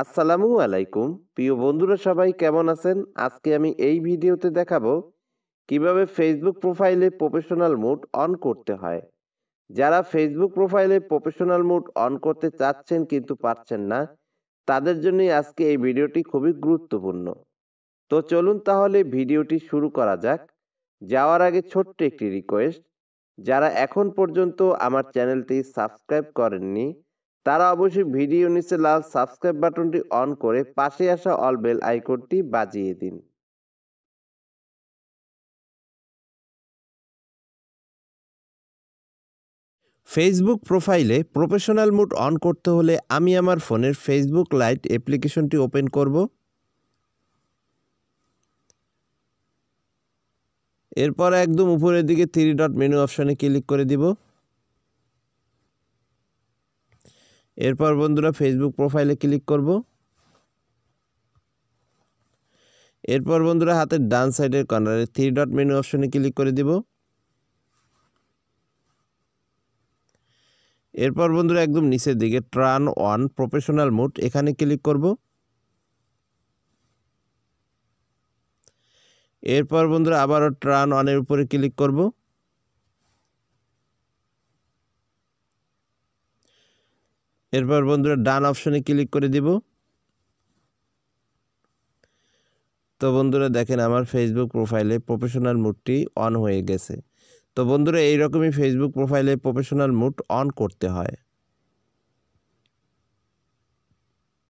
আসসালামু আলাইকুম প্রিয় বন্ধুরা সবাই কেমন আছেন আজকে আমি এই ভিডিওতে দেখাবো কিভাবে ফেসবুক প্রোফাইলে প্রফেশনাল মোড অন করতে হয় যারা ফেসবুক প্রোফাইলে প্রফেশনাল মোড অন করতে চাচ্ছেন কিন্তু পারছেন না তাদের জন্যই আজকে এই ভিডিওটি খুবই গুরুত্বপূর্ণ তো চলুন তাহলে ভিডিওটি শুরু করা যাক যাওয়ার আগে ছোট্ট একটি রিকোয়েস্ট যারা এখন পর্যন্ত আমার চ্যানেলটি সাবস্ক্রাইব করেননি তারা অবশ্যই ভিডিও নিচে লাল সাবস্ক্রাইব বাটনটি অন করে পাশে আসা অল বেল আইকনটি বাজিয়ে দিন ফেসবুক প্রোফাইলে প্রফেশনাল মুড অন করতে হলে আমি আমার ফোনের ফেসবুক লাইট অ্যাপ্লিকেশনটি ওপেন করব এরপর একদম উপরের দিকে থ্রি ডট মেনু অপশানে ক্লিক করে দিব এরপর বন্ধুরা ফেসবুক প্রোফাইলে ক্লিক করব এরপর বন্ধুরা হাতের ডান সাইডের কর্নারে থ্রি ডট মেনু অপশনে ক্লিক করে দিব এরপর বন্ধুরা একদম নিচের দিকে ট্রান ওয়ান প্রফেশনাল মোড এখানে ক্লিক করব এরপর বন্ধুরা আবারও ট্রান ওয়ানের উপরে ক্লিক করবো এরপর বন্ধুরা ডান অপশনে ক্লিক করে দিব তো বন্ধুরা দেখেন আমার ফেসবুক প্রোফাইলে প্রফেশনাল মুডটি অন হয়ে গেছে তো বন্ধুরা এইরকমই ফেসবুক প্রোফাইলে প্রফেশনাল মুড অন করতে হয়